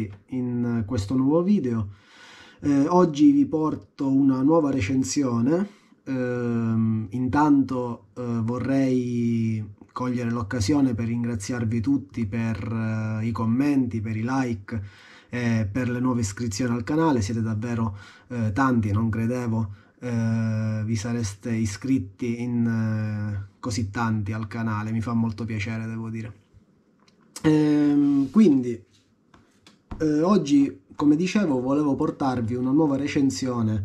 bentornati in eh, questo nuovo video. Eh, oggi vi porto una nuova recensione, eh, intanto eh, vorrei cogliere l'occasione per ringraziarvi tutti per eh, i commenti, per i like e per le nuove iscrizioni al canale, siete davvero eh, tanti, non credevo Uh, vi sareste iscritti in uh, così tanti al canale, mi fa molto piacere devo dire. Ehm, quindi eh, oggi, come dicevo, volevo portarvi una nuova recensione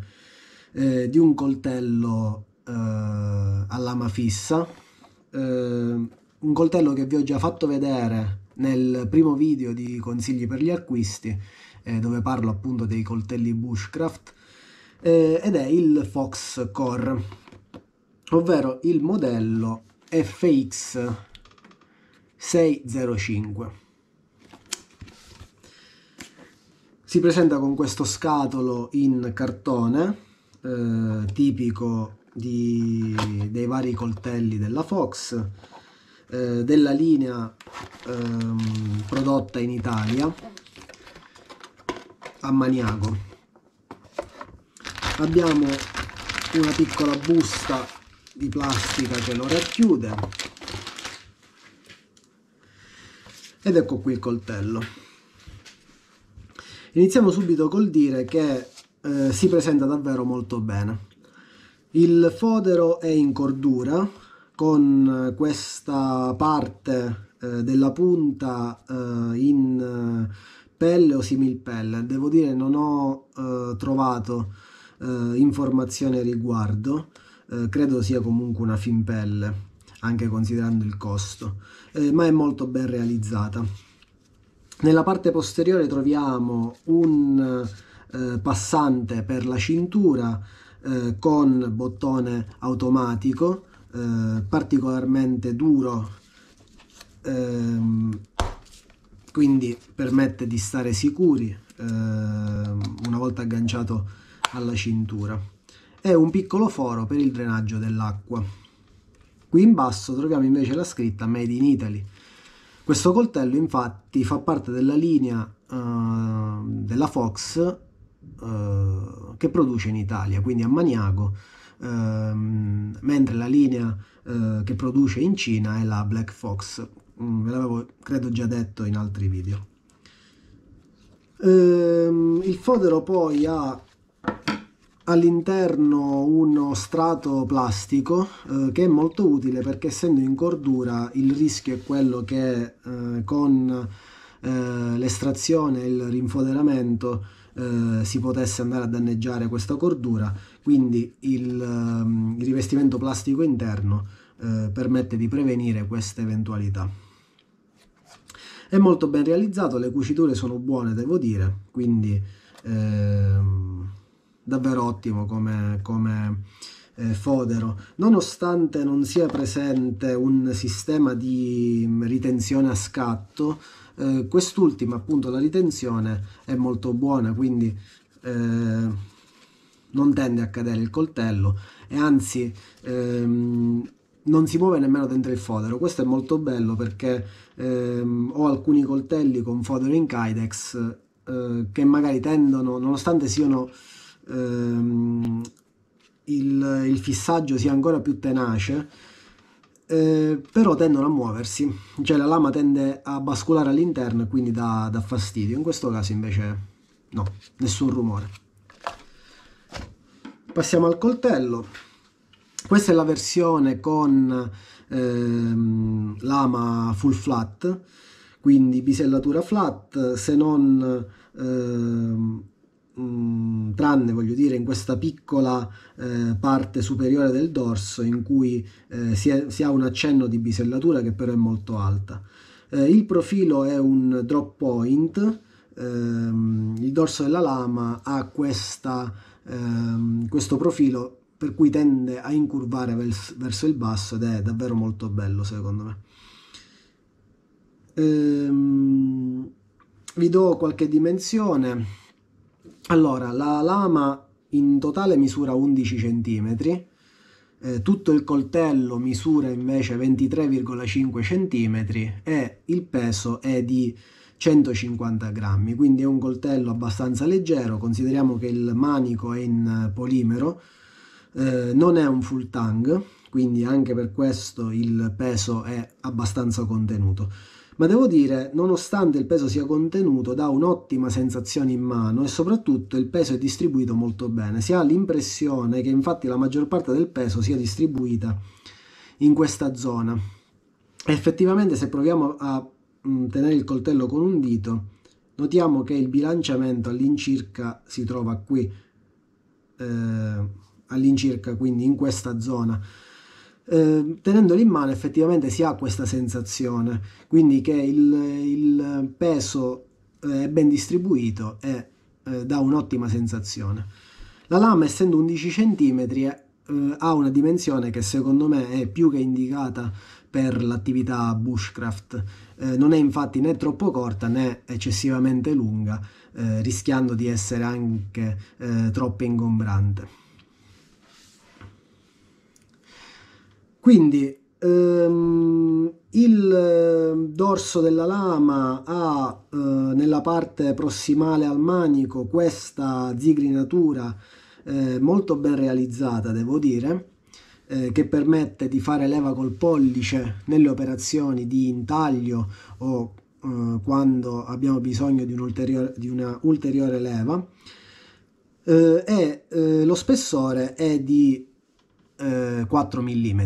eh, di un coltello eh, a lama fissa, eh, un coltello che vi ho già fatto vedere nel primo video di consigli per gli acquisti, eh, dove parlo appunto dei coltelli Bushcraft, eh, ed è il Fox Core, ovvero il modello FX 605 Si presenta con questo scatolo in cartone, eh, tipico di, dei vari coltelli della Fox, eh, della linea ehm, prodotta in Italia a Maniago. Abbiamo una piccola busta di plastica che lo racchiude ed ecco qui il coltello. Iniziamo subito col dire che eh, si presenta davvero molto bene. Il fodero è in cordura con eh, questa parte eh, della punta eh, in eh, pelle o similpelle. Devo dire non ho eh, trovato informazioni a riguardo, credo sia comunque una finpelle anche considerando il costo, ma è molto ben realizzata. Nella parte posteriore troviamo un eh, passante per la cintura eh, con bottone automatico eh, particolarmente duro ehm, quindi permette di stare sicuri ehm, una volta agganciato alla cintura e un piccolo foro per il drenaggio dell'acqua qui in basso troviamo invece la scritta Made in Italy questo coltello infatti fa parte della linea uh, della Fox uh, che produce in Italia, quindi a Maniago, uh, mentre la linea eh, che produce in Cina è la Black Fox, mm, ve l'avevo credo già detto in altri video. Ehm, il fodero poi ha all'interno uno strato plastico eh, che è molto utile perché essendo in cordura il rischio è quello che eh, con eh, l'estrazione e il rinfoderamento eh, si potesse andare a danneggiare questa cordura quindi il, ehm, il rivestimento plastico interno eh, permette di prevenire questa eventualità è molto ben realizzato le cuciture sono buone devo dire quindi ehm, davvero ottimo come, come eh, fodero. Nonostante non sia presente un sistema di mm, ritenzione a scatto, eh, quest'ultima appunto la ritenzione è molto buona, quindi eh, non tende a cadere il coltello e anzi ehm, non si muove nemmeno dentro il fodero. Questo è molto bello perché ehm, ho alcuni coltelli con fodero in Kydex eh, che magari tendono, nonostante siano ehm, il, il, fissaggio sia ancora più tenace, eh, però tendono a muoversi, cioè la lama tende a basculare all'interno e quindi dà, dà fastidio, in questo caso invece no, nessun rumore. Passiamo al coltello, questa è la versione con ehm, lama full flat, quindi bisellatura flat, se non ehm, mh, mm, tranne voglio dire in questa piccola eh, parte superiore del dorso in cui eh, si, è, si, ha un accenno di bisellatura che però è molto alta. Eh, il profilo è un drop point, ehm, il dorso della lama ha questa, ehm, questo profilo per cui tende a incurvare vers- verso il basso ed è davvero molto bello secondo me. Ehm, vi do qualche dimensione allora, la lama in totale misura 11 cm, eh, tutto il coltello misura invece 23,5 cm e il peso è di 150 grammi, quindi è un coltello abbastanza leggero, consideriamo che il manico è in polimero, eh, non è un full tang, quindi anche per questo il peso è abbastanza contenuto ma devo dire, nonostante il peso sia contenuto, dà un'ottima sensazione in mano e soprattutto il peso è distribuito molto bene. Si ha l'impressione che infatti la maggior parte del peso sia distribuita in questa zona. Effettivamente se proviamo a mm, tenere il coltello con un dito, notiamo che il bilanciamento all'incirca si trova qui, eh, all'incirca quindi in questa zona. Ehm, tenendolo in mano effettivamente si ha questa sensazione, quindi che il, il peso eh, è ben distribuito e eh, dà un'ottima sensazione. La lama essendo 11 cm eh, ha una dimensione che secondo me è più che indicata per l'attività bushcraft. Eh, non è infatti né troppo corta né eccessivamente lunga, eh, rischiando di essere anche eh, troppo ingombrante. Quindi ehm, il ehm, dorso della lama ha eh, nella parte prossimale al manico questa zigrinatura eh, molto ben realizzata, devo dire, eh, che permette di fare leva col pollice nelle operazioni di intaglio o eh, quando abbiamo bisogno di, un di una ulteriore leva. Eh, e eh, lo spessore è di 4 eh, mm.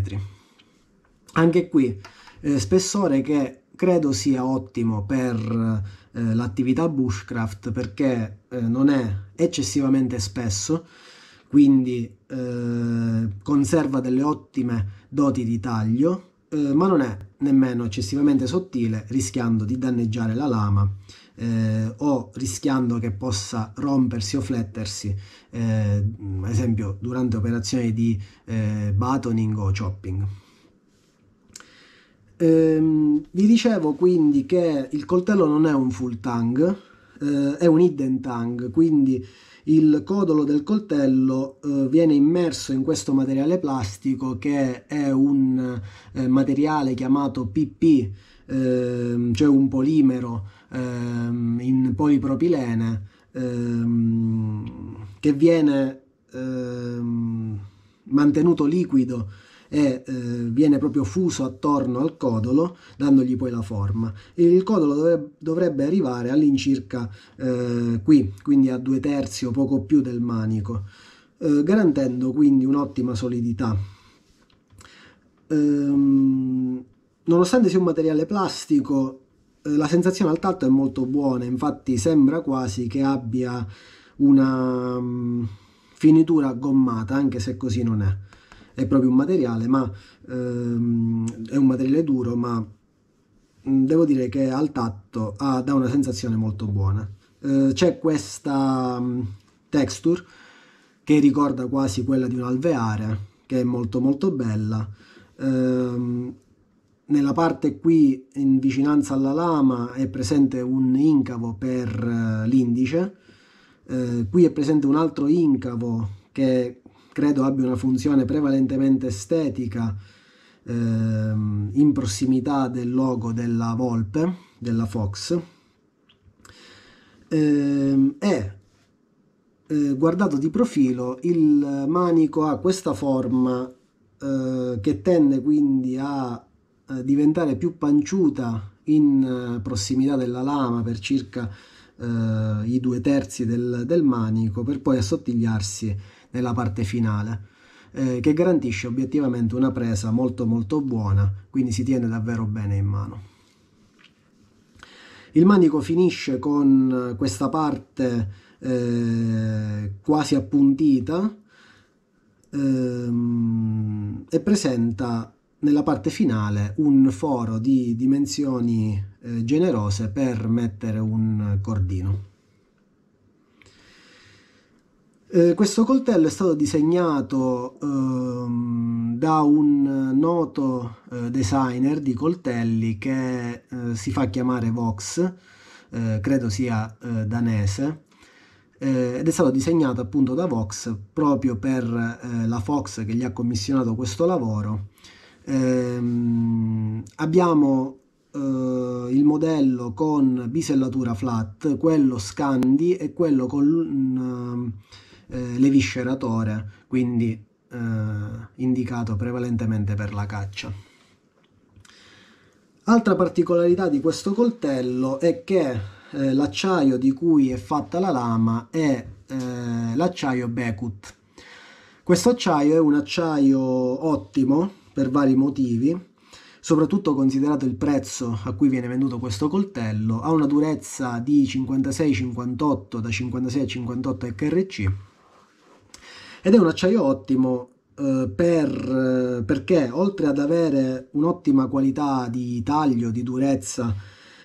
Anche qui eh, spessore che credo sia ottimo per eh, l'attività bushcraft perché eh, non è eccessivamente spesso, quindi eh, conserva delle ottime doti di taglio, ma non è nemmeno eccessivamente sottile rischiando di danneggiare la lama eh, o rischiando che possa rompersi o flettersi, eh, ad esempio durante operazioni di eh, batoning o chopping. Ehm, vi dicevo quindi che il coltello non è un full tang, eh, è un hidden tang, quindi il codolo del coltello eh, viene immerso in questo materiale plastico che è un eh, materiale chiamato PP, eh, cioè un polimero ehm, in polipropilene ehm, che viene ehm, mantenuto liquido e eh, viene proprio fuso attorno al codolo dandogli poi la forma il codolo dovrebbe, dovrebbe arrivare all'incirca eh, qui quindi a due terzi o poco più del manico eh, garantendo quindi un'ottima solidità ehm, nonostante sia un materiale plastico eh, la sensazione al tatto è molto buona, infatti sembra quasi che abbia una mm, finitura gommata, anche se così non è. È proprio un materiale, ma ehm, è un materiale duro, ma mm, devo dire che al tatto ah, dà una sensazione molto buona. Eh, c'è questa mm, texture che ricorda quasi quella di un alveare, che è molto molto bella. Ehm, nella parte qui in vicinanza alla lama è presente un incavo per eh, l'indice, eh, qui è presente un altro incavo che credo abbia una funzione prevalentemente estetica eh, in prossimità del logo della Volpe, della Fox. Ehm, eh, e guardato di profilo il manico ha questa forma eh, che tende quindi a eh, diventare più panciuta in eh, prossimità della lama per circa eh, i due terzi del, del, manico per poi assottigliarsi nella parte finale che garantisce obiettivamente una presa molto molto buona quindi si tiene davvero bene in mano il manico finisce con questa parte eh, quasi appuntita ehm, e presenta nella parte finale un foro di dimensioni eh, generose per mettere un cordino. Eh, questo coltello è stato disegnato ehm, da un noto eh, designer di coltelli che eh, si fa chiamare Vox, eh, credo sia eh, danese, ed è stato disegnato appunto da Vox proprio per la Fox che gli ha commissionato questo lavoro Ehm, abbiamo eh, il modello con bisellatura flat, quello Scandi e quello con mm, eh, levisceratore, quindi eh, indicato prevalentemente per la caccia. Altra particolarità di questo coltello è che eh, l'acciaio di cui è fatta la lama è eh, l'acciaio Bekut. Questo acciaio è un acciaio ottimo per vari motivi, soprattutto considerato il prezzo a cui viene venduto questo coltello, ha una durezza di 56-58 da 56 a 58 HRC ed è un acciaio ottimo eh, per, eh, perché oltre ad avere un'ottima qualità di taglio, di durezza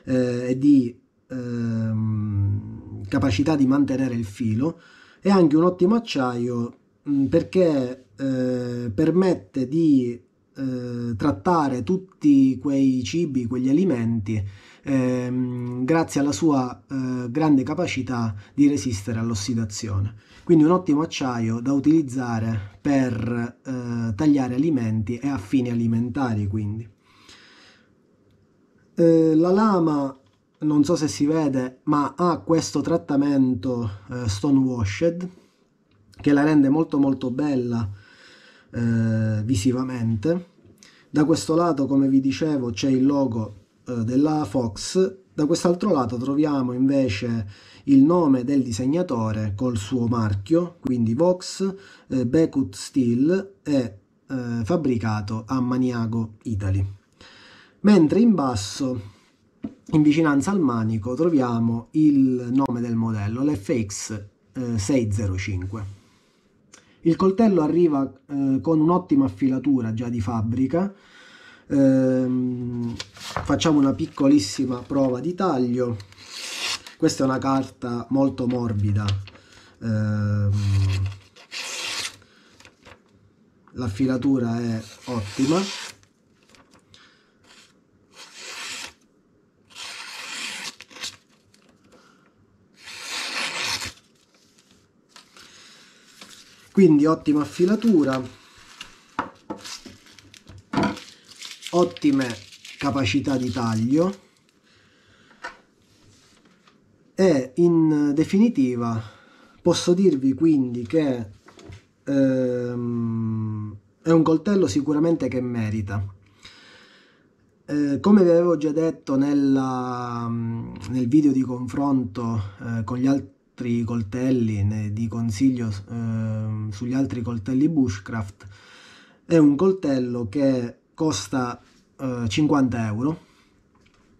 eh, e di eh, capacità di mantenere il filo, è anche un ottimo acciaio mh, perché eh, permette di eh, trattare tutti quei cibi, quegli alimenti, ehm, grazie alla sua eh, grande capacità di resistere all'ossidazione. Quindi un ottimo acciaio da utilizzare per eh, tagliare alimenti e affini alimentari. Quindi. Eh, la lama, non so se si vede, ma ha questo trattamento eh, stone washed che la rende molto molto bella eh, visivamente. Da questo lato, come vi dicevo, c'è il logo eh, della Fox, da quest'altro lato troviamo invece il nome del disegnatore col suo marchio, quindi Vox, eh, Becut Steel e eh, fabbricato a Maniago, Italy. Mentre in basso, in vicinanza al manico, troviamo il nome del modello, l'FX605. Eh, il coltello arriva eh, con un'ottima affilatura già di fabbrica. Ehm, facciamo una piccolissima prova di taglio. Questa è una carta molto morbida. Ehm, l'affilatura è ottima. quindi ottima affilatura ottime capacità di taglio e in definitiva posso dirvi quindi che ehm, è un coltello sicuramente che merita eh, come vi avevo già detto nella, nel video di confronto eh, con gli altri altri coltelli, ne di consiglio eh, sugli altri coltelli Bushcraft, è un coltello che costa eh, 50 euro,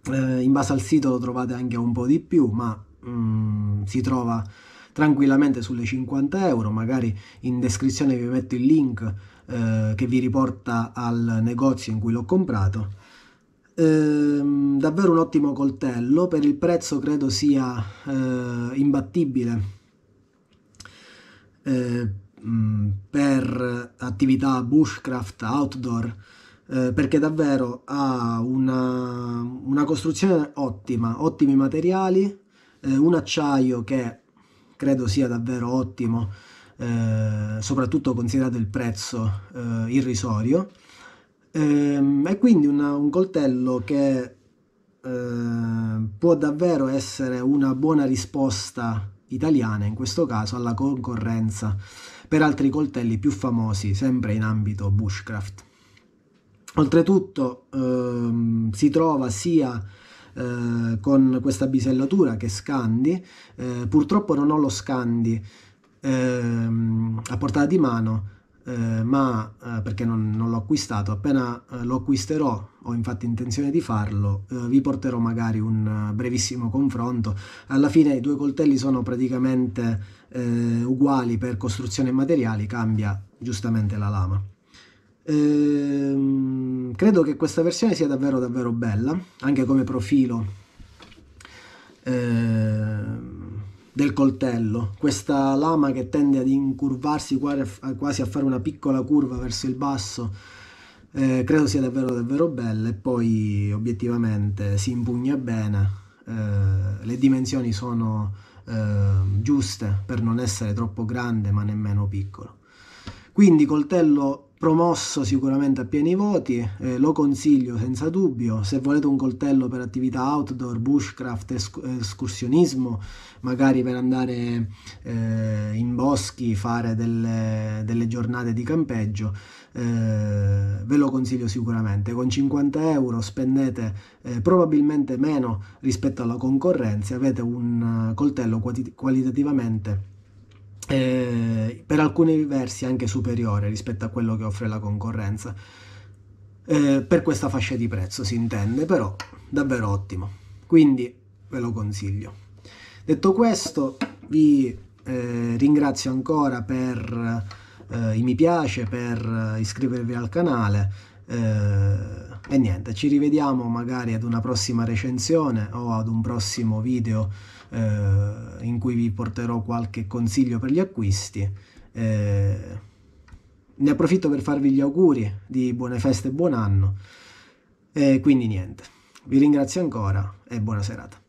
eh, in base al sito lo trovate anche un po' di più, ma mm, si trova tranquillamente sulle 50 euro, magari in descrizione vi metto il link eh, che vi riporta al negozio in cui l'ho comprato Ehm, davvero un ottimo coltello, per il prezzo credo sia eh, imbattibile eh, mm, per attività bushcraft, outdoor, eh, perché davvero ha una, una, costruzione ottima, ottimi materiali, eh, un acciaio che credo sia davvero ottimo, eh, soprattutto considerato il prezzo eh, irrisorio è ehm, quindi una, un coltello che eh, può davvero essere una buona risposta italiana, in questo caso, alla concorrenza per altri coltelli più famosi, sempre in ambito bushcraft. Oltretutto ehm, si trova sia eh, con questa bisellatura che scandi, eh, purtroppo non ho lo scandi ehm, a portata di mano, eh, ma eh, perché non, non, l'ho acquistato, appena eh, lo acquisterò, ho infatti intenzione di farlo, eh, vi porterò magari un eh, brevissimo confronto. Alla fine i due coltelli sono praticamente uguali per costruzione e materiali, cambia giustamente la lama. Ehm, credo che questa versione sia davvero davvero bella, anche come profilo del coltello, questa lama che tende ad incurvarsi quasi a fare una piccola curva verso il basso, eh, credo sia davvero davvero bella e poi obiettivamente si impugna bene, eh, le dimensioni sono eh, giuste per non essere troppo grande ma nemmeno piccolo. Quindi coltello promosso sicuramente a pieni voti, eh, lo consiglio senza dubbio, se volete un coltello per attività outdoor, bushcraft, esc- eh, escursionismo, magari per andare eh, in boschi, fare delle, delle giornate di campeggio, eh, ve lo consiglio sicuramente. Con 50 euro spendete eh, probabilmente meno rispetto alla concorrenza, avete un eh, coltello quali- qualitativamente eh, per alcuni versi anche superiore rispetto a quello che offre la concorrenza. Eh, per questa fascia di prezzo si intende, però davvero ottimo. Quindi ve lo consiglio. Detto questo, vi eh, ringrazio ancora per eh, i mi piace, per eh, iscrivervi al canale eh, e niente, ci rivediamo magari ad una prossima recensione o ad un prossimo video eh, in cui vi porterò qualche consiglio per gli acquisti. Eh, ne approfitto per farvi gli auguri di buone feste e buon anno. E quindi niente, vi ringrazio ancora e buona serata.